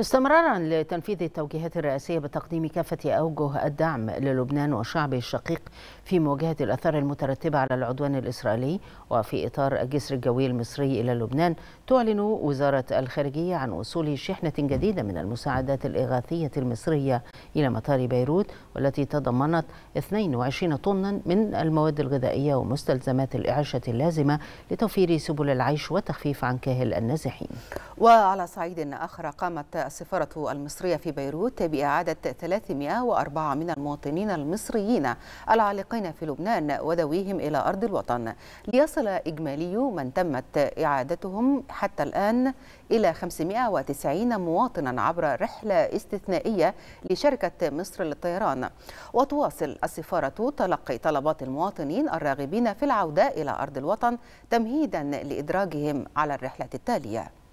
استمرارا لتنفيذ التوجيهات الرئاسيه بتقديم كافه اوجه الدعم للبنان وشعبه الشقيق في مواجهه الاثار المترتبه على العدوان الاسرائيلي وفي اطار الجسر الجوي المصري الى لبنان تعلن وزاره الخارجيه عن وصول شحنه جديده من المساعدات الاغاثيه المصريه الى مطار بيروت والتي تضمنت 22 طنا من المواد الغذائيه ومستلزمات الاعاشه اللازمه لتوفير سبل العيش والتخفيف عن كاهل النازحين. وعلى صعيد اخر قامت السفارة المصرية في بيروت بإعادة 304 من المواطنين المصريين العالقين في لبنان وذويهم إلى أرض الوطن ليصل إجمالي من تمت إعادتهم حتى الآن إلى 590 مواطنا عبر رحلة استثنائية لشركة مصر للطيران وتواصل السفارة تلقي طلبات المواطنين الراغبين في العودة إلى أرض الوطن تمهيدا لإدراجهم على الرحلة التالية